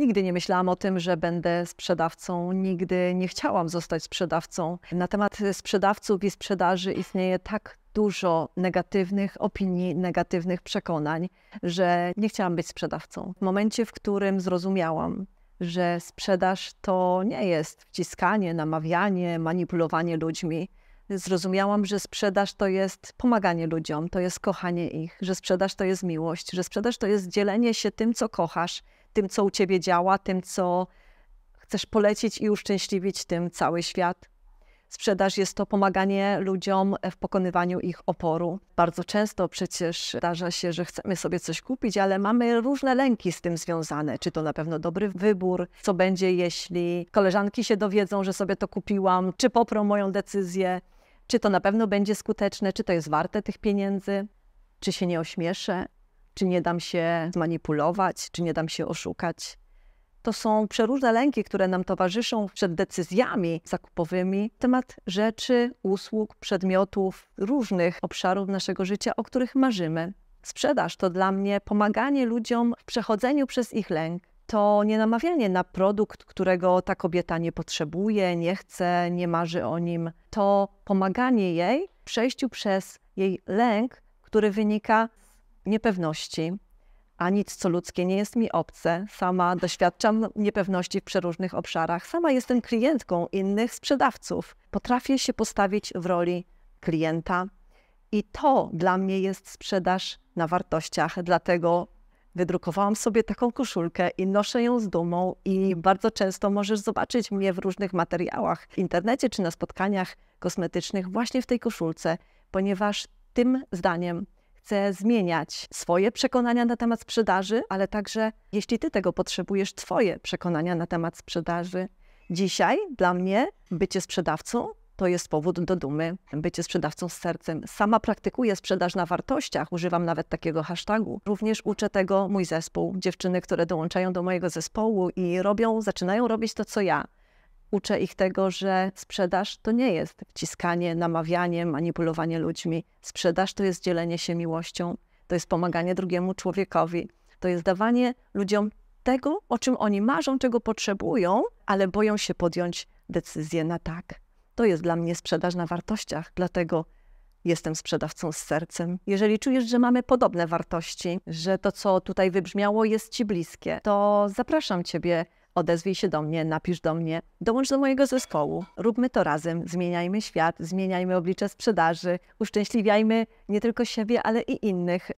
Nigdy nie myślałam o tym, że będę sprzedawcą, nigdy nie chciałam zostać sprzedawcą. Na temat sprzedawców i sprzedaży istnieje tak dużo negatywnych opinii, negatywnych przekonań, że nie chciałam być sprzedawcą. W momencie, w którym zrozumiałam, że sprzedaż to nie jest wciskanie, namawianie, manipulowanie ludźmi, zrozumiałam, że sprzedaż to jest pomaganie ludziom, to jest kochanie ich, że sprzedaż to jest miłość, że sprzedaż to jest dzielenie się tym, co kochasz tym, co u ciebie działa, tym, co chcesz polecić i uszczęśliwić tym cały świat. Sprzedaż jest to pomaganie ludziom w pokonywaniu ich oporu. Bardzo często przecież zdarza się, że chcemy sobie coś kupić, ale mamy różne lęki z tym związane. Czy to na pewno dobry wybór? Co będzie, jeśli koleżanki się dowiedzą, że sobie to kupiłam? Czy poprą moją decyzję? Czy to na pewno będzie skuteczne? Czy to jest warte tych pieniędzy? Czy się nie ośmieszę? czy nie dam się zmanipulować, czy nie dam się oszukać. To są przeróżne lęki, które nam towarzyszą przed decyzjami zakupowymi temat rzeczy, usług, przedmiotów, różnych obszarów naszego życia, o których marzymy. Sprzedaż to dla mnie pomaganie ludziom w przechodzeniu przez ich lęk. To nie namawianie na produkt, którego ta kobieta nie potrzebuje, nie chce, nie marzy o nim. To pomaganie jej w przejściu przez jej lęk, który wynika niepewności, a nic co ludzkie nie jest mi obce. Sama doświadczam niepewności w przeróżnych obszarach. Sama jestem klientką innych sprzedawców. Potrafię się postawić w roli klienta i to dla mnie jest sprzedaż na wartościach. Dlatego wydrukowałam sobie taką koszulkę i noszę ją z dumą i bardzo często możesz zobaczyć mnie w różnych materiałach w internecie czy na spotkaniach kosmetycznych właśnie w tej koszulce, ponieważ tym zdaniem chce zmieniać swoje przekonania na temat sprzedaży, ale także jeśli ty tego potrzebujesz, twoje przekonania na temat sprzedaży. Dzisiaj dla mnie bycie sprzedawcą to jest powód do dumy, bycie sprzedawcą z sercem. Sama praktykuję sprzedaż na wartościach, używam nawet takiego hashtagu. Również uczę tego mój zespół, dziewczyny, które dołączają do mojego zespołu i robią, zaczynają robić to, co ja uczę ich tego, że sprzedaż to nie jest wciskanie, namawianie, manipulowanie ludźmi. Sprzedaż to jest dzielenie się miłością, to jest pomaganie drugiemu człowiekowi, to jest dawanie ludziom tego, o czym oni marzą, czego potrzebują, ale boją się podjąć decyzję na tak. To jest dla mnie sprzedaż na wartościach, dlatego jestem sprzedawcą z sercem. Jeżeli czujesz, że mamy podobne wartości, że to, co tutaj wybrzmiało, jest ci bliskie, to zapraszam Ciebie odezwij się do mnie, napisz do mnie, dołącz do mojego zespołu. Róbmy to razem, zmieniajmy świat, zmieniajmy oblicze sprzedaży, uszczęśliwiajmy nie tylko siebie, ale i innych.